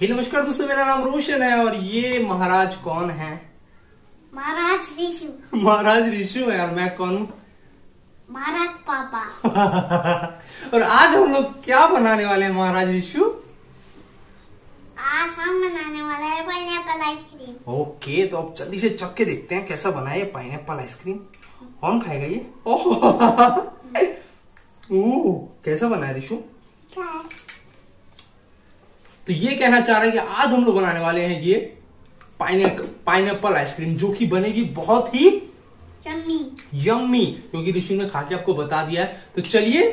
ही नमस्कार दोस्तों मेरा नाम रोशन है और ये महाराज कौन है महाराज ऋषु महाराज ऋषु है और मैं कौन हूँ महाराज पापा और आज हम लोग क्या बनाने वाले हैं महाराज ऋषु आज हम बनाने वाले हैं पाइनएप्पल आइसक्रीम ओके तो अब जल्दी से चख के देखते हैं कैसा बनाए एप्पल आइसक्रीम कौन खाएगा ये ओह कैसा बना है ऋषु तो ये कहना चाह रहे हैं कि आज हम लोग बनाने वाले हैं ये पाइन एप्पल आइसक्रीम जो कि बनेगी बहुत ही यम्मी यम्मी क्योंकि ऋषि ने खा के आपको बता दिया है तो चलिए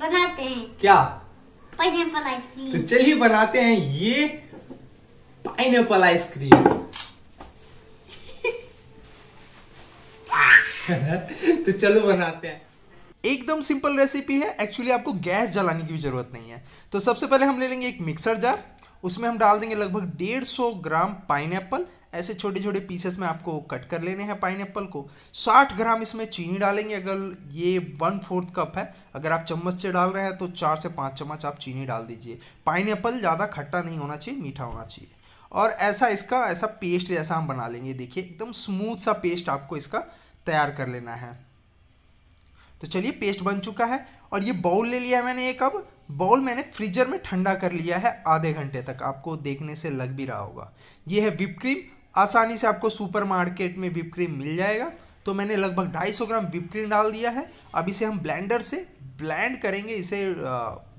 बनाते हैं क्या पाइन एप्पल आइसक्रीम तो चलिए बनाते हैं ये पाइन एप्पल आइसक्रीम तो चलो बनाते हैं एकदम सिंपल रेसिपी है एक्चुअली आपको गैस जलाने की भी ज़रूरत नहीं है तो सबसे पहले हम ले लेंगे एक मिक्सर जार उसमें हम डाल देंगे लगभग डेढ़ सौ ग्राम पाइन ऐसे छोटे छोटे पीसेस में आपको कट कर लेने हैं पाइन को 60 ग्राम इसमें चीनी डालेंगे अगर ये वन फोर्थ कप है अगर आप चम्मच से डाल रहे हैं तो चार से पाँच चम्मच आप चीनी डाल दीजिए पाइन ज़्यादा खट्टा नहीं होना चाहिए मीठा होना चाहिए और ऐसा इसका ऐसा पेस्ट जैसा हम बना लेंगे देखिए एकदम स्मूथ सा पेस्ट आपको इसका तैयार कर लेना है तो चलिए पेस्ट बन चुका है और ये बाउल ले लिया है मैंने एक अब बाउल मैंने फ्रीजर में ठंडा कर लिया है आधे घंटे तक आपको देखने से लग भी रहा होगा ये है विप क्रीम आसानी से आपको सुपर मार्केट में विप क्रीम मिल जाएगा तो मैंने लगभग 250 ग्राम विप क्रीम डाल दिया है अब इसे हम ब्लेंडर से ब्लेंड करेंगे इसे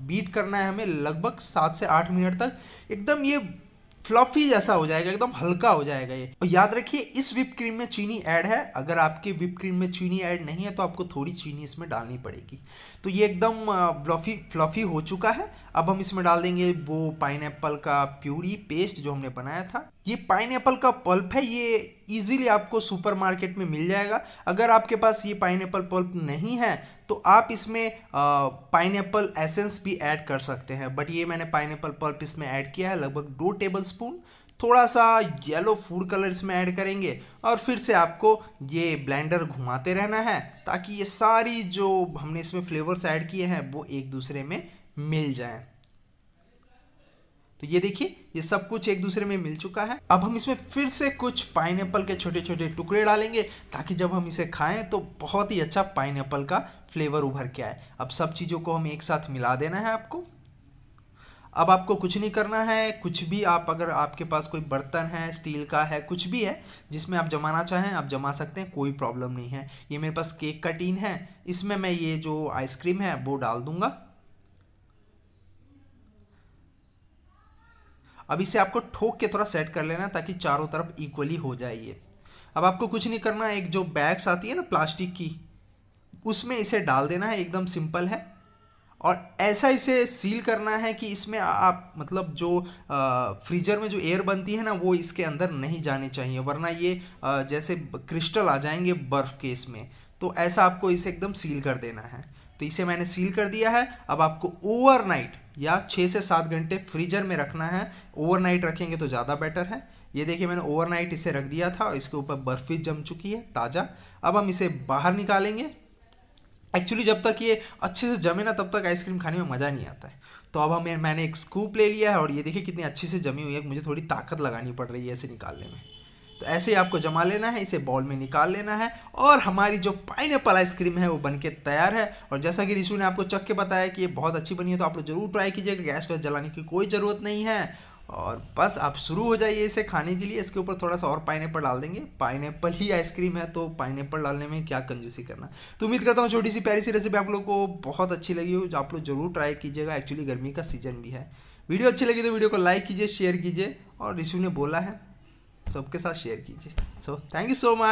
बीट करना है हमें लगभग सात से आठ मिनट तक एकदम ये फ्लॉफी जैसा हो जाएगा एकदम हल्का हो जाएगा ये और याद रखिए इस विप क्रीम में चीनी ऐड है अगर आपके विप क्रीम में चीनी ऐड नहीं है तो आपको थोड़ी चीनी इसमें डालनी पड़ेगी तो ये एकदम फ्लॉफी फ्लॉफी हो चुका है अब हम इसमें डाल देंगे वो पाइन का प्यूरी पेस्ट जो हमने बनाया था ये पाइन का पल्प है ये ईजिली आपको सुपर में मिल जाएगा अगर आपके पास ये पाइन पल्प नहीं है तो आप इसमें पाइन एसेंस भी ऐड कर सकते हैं बट ये मैंने पाइन पल्प इसमें ऐड किया है लगभग दो टेबल स्पून थोड़ा सा येलो फूड कलर इसमें ऐड करेंगे और फिर से आपको ये ब्लेंडर घुमाते रहना है ताकि ये सारी जो हमने इसमें फ्लेवर्स ऐड किए हैं वो एक दूसरे में मिल जाएँ तो ये देखिए ये सब कुछ एक दूसरे में मिल चुका है अब हम इसमें फिर से कुछ पाइन के छोटे छोटे टुकड़े डालेंगे ताकि जब हम इसे खाएं तो बहुत ही अच्छा पाइन का फ्लेवर उभर के आए अब सब चीज़ों को हम एक साथ मिला देना है आपको अब आपको कुछ नहीं करना है कुछ भी आप अगर आपके पास कोई बर्तन है स्टील का है कुछ भी है जिसमें आप जमाना चाहें आप जमा सकते हैं कोई प्रॉब्लम नहीं है ये मेरे पास केक का टीन है इसमें मैं ये जो आइसक्रीम है वो डाल दूँगा अब इसे आपको ठोक के थोड़ा सेट कर लेना ताकि चारों तरफ इक्वली हो जाए ये अब आपको कुछ नहीं करना एक जो बैग्स आती है ना प्लास्टिक की उसमें इसे डाल देना है एकदम सिंपल है और ऐसा इसे सील करना है कि इसमें आप मतलब जो आ, फ्रीजर में जो एयर बनती है ना वो इसके अंदर नहीं जाने चाहिए वरना ये आ, जैसे क्रिस्टल आ जाएंगे बर्फ़ के इसमें तो ऐसा आपको इसे एकदम सील कर देना है तो इसे मैंने सील कर दिया है अब आपको ओवरनाइट या छः से सात घंटे फ्रीजर में रखना है ओवरनाइट रखेंगे तो ज़्यादा बेटर है ये देखिए मैंने ओवरनाइट इसे रख दिया था और इसके ऊपर बर्फ़ी जम चुकी है ताज़ा अब हम इसे बाहर निकालेंगे एक्चुअली जब तक ये अच्छे से जमे ना तब तक आइसक्रीम खाने में मज़ा नहीं आता है तो अब हमें मैंने एक स्कूप ले लिया है और ये देखिए कितनी अच्छी से जमी हुई है मुझे थोड़ी ताकत लगानी पड़ रही है इसे निकालने में तो ऐसे ही आपको जमा लेना है इसे बॉल में निकाल लेना है और हमारी जो पाइन आइसक्रीम है वो बन के तैयार है और जैसा कि रिशु ने आपको चख के बताया कि ये बहुत अच्छी बनी है तो आप लोग ज़रूर ट्राई कीजिएगा गैस वैस जलाने की कोई ज़रूरत नहीं है और बस आप शुरू हो जाइए इसे खाने के लिए इसके ऊपर थोड़ा सा और पाइन डाल देंगे पाइन ही आइसक्रीम है तो पाइन डालने में क्या कंजूसी करना तो उम्मीद करता हूँ छोटी सी प्यारी सी रेसिपी आप लोग को बहुत अच्छी लगी हो जो आप लोग जरूर ट्राई कीजिएगा एक्चुअली गर्मी का सीजन भी है वीडियो अच्छी लगी तो वीडियो को लाइक कीजिए शेयर कीजिए और ऋषु ने बोला है सबके साथ शेयर कीजिए so thank you so much